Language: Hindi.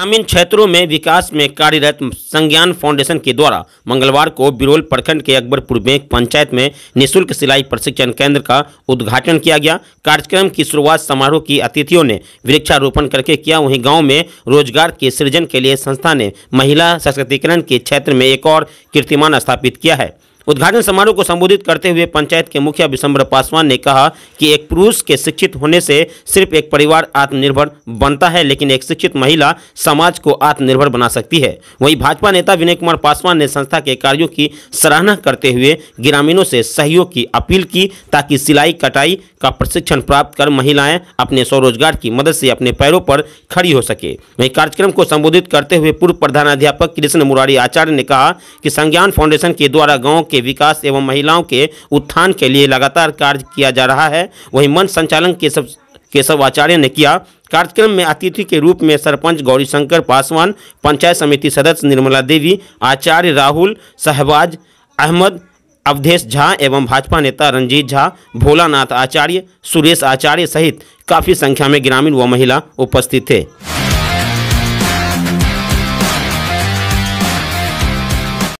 ग्रामीण क्षेत्रों में विकास में कार्यरत संज्ञान फाउंडेशन के द्वारा मंगलवार को बिरोल प्रखंड के अकबरपुर बैंक पंचायत में निशुल्क सिलाई प्रशिक्षण केंद्र का उद्घाटन किया गया कार्यक्रम की शुरुआत समारोह की अतिथियों ने वृक्षारोपण करके किया वहीं गांव में रोजगार के सृजन के लिए संस्था ने महिला सशक्तिकरण के क्षेत्र में एक और कीर्तिमान स्थापित किया है उद्घाटन समारोह को संबोधित करते हुए पंचायत के मुखिया विशंबर पासवान ने कहा कि एक पुरुष के शिक्षित होने से सिर्फ एक परिवार आत्मनिर्भर बनता है लेकिन एक शिक्षित महिला समाज को आत्मनिर्भर बना सकती है वहीं भाजपा नेता विनय कुमार पासवान ने संस्था के कार्यों की सराहना करते हुए ग्रामीणों से सहयोग की अपील की ताकि सिलाई कटाई का प्रशिक्षण प्राप्त कर महिलाएं अपने स्वरोजगार की मदद से अपने पैरों पर खड़ी हो सके वहीं कार्यक्रम को संबोधित करते हुए पूर्व प्रधानाध्यापक कृष्ण मुरारी आचार्य ने कहा कि संज्ञान फाउंडेशन के द्वारा गाँव के के विकास एवं महिलाओं के उत्थान के लिए लगातार कार्य किया जा रहा है वहीं मंच संचालन के सब केशव आचार्य ने किया कार्यक्रम में अतिथि के रूप में सरपंच गौरीशंकर पासवान पंचायत समिति सदस्य निर्मला देवी आचार्य राहुल शहबाज अहमद अवधेश झा एवं भाजपा नेता रंजीत झा भोलानाथ आचार्य सुरेश आचार्य सहित काफ़ी संख्या में ग्रामीण व महिला उपस्थित थे